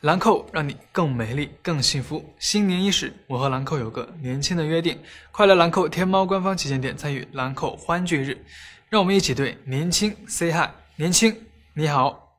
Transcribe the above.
兰蔻让你更美丽、更幸福。新年伊始，我和兰蔻有个年轻的约定，快来兰蔻天猫官方旗舰店参与兰蔻欢聚日，让我们一起对年轻 say hi，年轻你好。